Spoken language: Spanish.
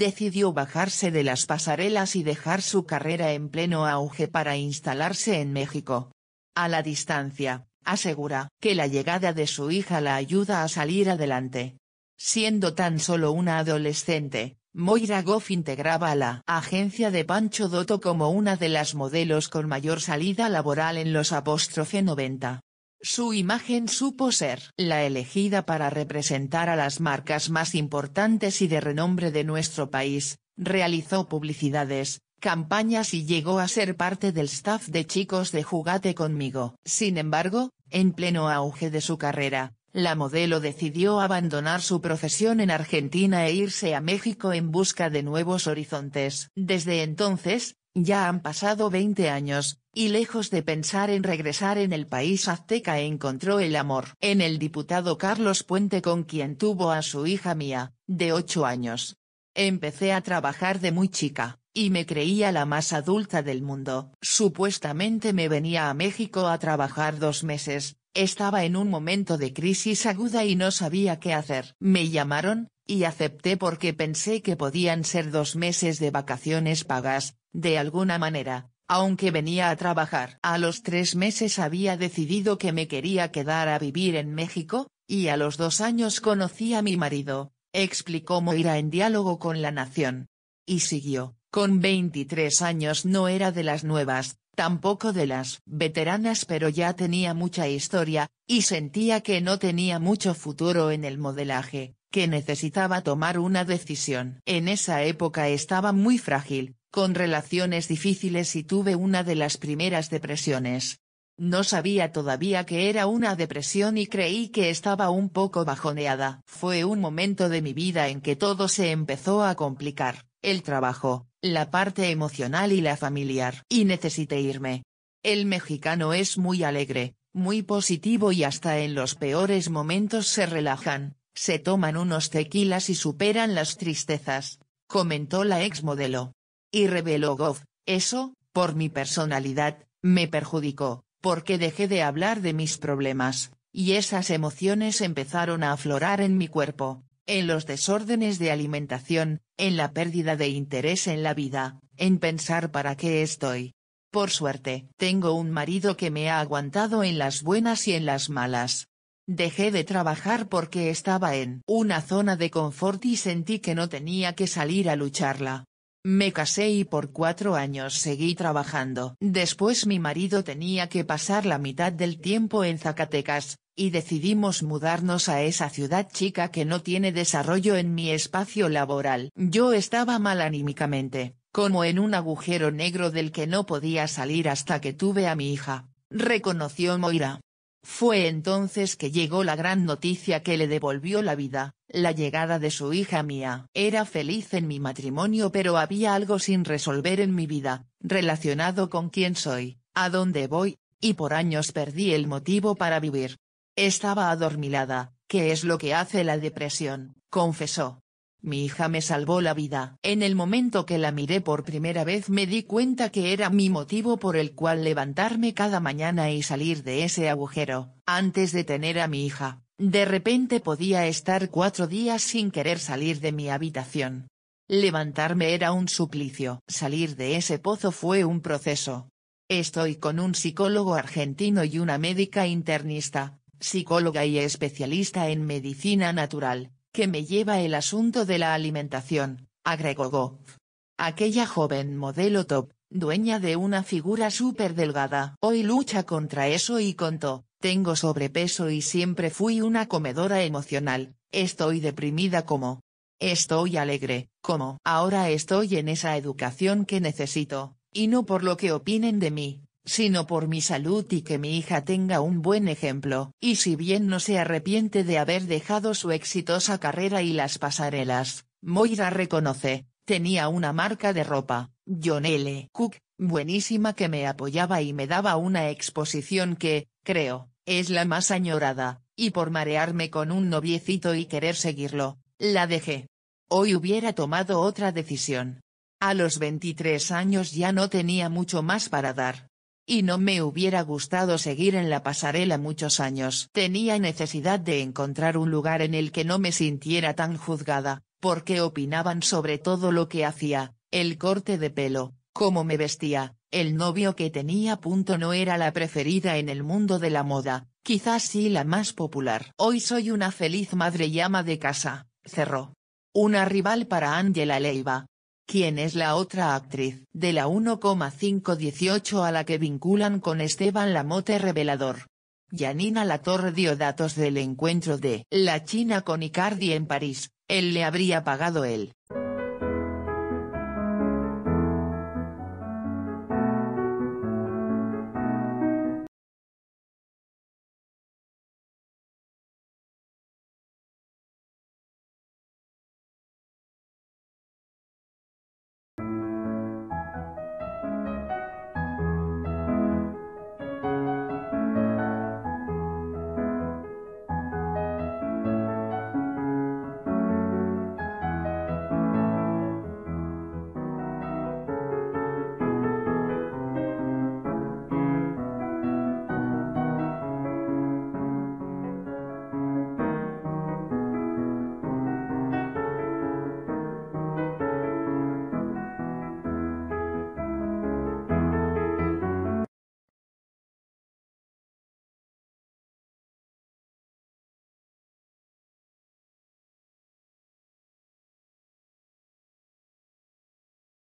decidió bajarse de las pasarelas y dejar su carrera en pleno auge para instalarse en México. A la distancia, asegura que la llegada de su hija la ayuda a salir adelante. Siendo tan solo una adolescente, Moira Goff integraba a la agencia de Pancho Dotto como una de las modelos con mayor salida laboral en los apóstrofe 90. Su imagen supo ser la elegida para representar a las marcas más importantes y de renombre de nuestro país, realizó publicidades, campañas y llegó a ser parte del staff de chicos de Jugate conmigo. Sin embargo, en pleno auge de su carrera, la modelo decidió abandonar su profesión en Argentina e irse a México en busca de nuevos horizontes. Desde entonces, ya han pasado 20 años, y lejos de pensar en regresar en el país azteca encontró el amor en el diputado Carlos Puente con quien tuvo a su hija Mía, de ocho años. Empecé a trabajar de muy chica, y me creía la más adulta del mundo. Supuestamente me venía a México a trabajar dos meses, estaba en un momento de crisis aguda y no sabía qué hacer. Me llamaron, y acepté porque pensé que podían ser dos meses de vacaciones pagas, de alguna manera, aunque venía a trabajar. A los tres meses había decidido que me quería quedar a vivir en México, y a los dos años conocí a mi marido, explicó Moira en diálogo con La Nación. Y siguió, con 23 años no era de las nuevas, tampoco de las veteranas pero ya tenía mucha historia, y sentía que no tenía mucho futuro en el modelaje, que necesitaba tomar una decisión. En esa época estaba muy frágil, con relaciones difíciles y tuve una de las primeras depresiones. No sabía todavía que era una depresión y creí que estaba un poco bajoneada. Fue un momento de mi vida en que todo se empezó a complicar, el trabajo, la parte emocional y la familiar. Y necesité irme. El mexicano es muy alegre, muy positivo y hasta en los peores momentos se relajan, se toman unos tequilas y superan las tristezas, comentó la ex modelo. Y reveló Goff, eso, por mi personalidad, me perjudicó, porque dejé de hablar de mis problemas, y esas emociones empezaron a aflorar en mi cuerpo, en los desórdenes de alimentación, en la pérdida de interés en la vida, en pensar para qué estoy. Por suerte, tengo un marido que me ha aguantado en las buenas y en las malas. Dejé de trabajar porque estaba en una zona de confort y sentí que no tenía que salir a lucharla. Me casé y por cuatro años seguí trabajando. Después mi marido tenía que pasar la mitad del tiempo en Zacatecas, y decidimos mudarnos a esa ciudad chica que no tiene desarrollo en mi espacio laboral. Yo estaba mal anímicamente, como en un agujero negro del que no podía salir hasta que tuve a mi hija, reconoció Moira. Fue entonces que llegó la gran noticia que le devolvió la vida, la llegada de su hija mía. Era feliz en mi matrimonio pero había algo sin resolver en mi vida, relacionado con quién soy, a dónde voy, y por años perdí el motivo para vivir. Estaba adormilada, que es lo que hace la depresión, confesó. Mi hija me salvó la vida. En el momento que la miré por primera vez me di cuenta que era mi motivo por el cual levantarme cada mañana y salir de ese agujero, antes de tener a mi hija. De repente podía estar cuatro días sin querer salir de mi habitación. Levantarme era un suplicio. Salir de ese pozo fue un proceso. Estoy con un psicólogo argentino y una médica internista, psicóloga y especialista en medicina natural, que me lleva el asunto de la alimentación, agregó Goff. Aquella joven modelo top, dueña de una figura súper delgada, hoy lucha contra eso y contó, tengo sobrepeso y siempre fui una comedora emocional, estoy deprimida como... Estoy alegre, como... Ahora estoy en esa educación que necesito, y no por lo que opinen de mí, sino por mi salud y que mi hija tenga un buen ejemplo. Y si bien no se arrepiente de haber dejado su exitosa carrera y las pasarelas, Moira reconoce, tenía una marca de ropa, John L. Cook, buenísima que me apoyaba y me daba una exposición que, creo, es la más añorada, y por marearme con un noviecito y querer seguirlo, la dejé. Hoy hubiera tomado otra decisión. A los 23 años ya no tenía mucho más para dar, y no me hubiera gustado seguir en la pasarela muchos años. Tenía necesidad de encontrar un lugar en el que no me sintiera tan juzgada, porque opinaban sobre todo lo que hacía, el corte de pelo, cómo me vestía, el novio que tenía. Punto no era la preferida en el mundo de la moda, quizás sí la más popular. Hoy soy una feliz madre y ama de casa, cerró. Una rival para Angela Leiva, ¿Quién es la otra actriz? De la 1,518 a la que vinculan con Esteban Lamote Revelador. Yanina Latorre dio datos del encuentro de la China con Icardi en París, él le habría pagado él.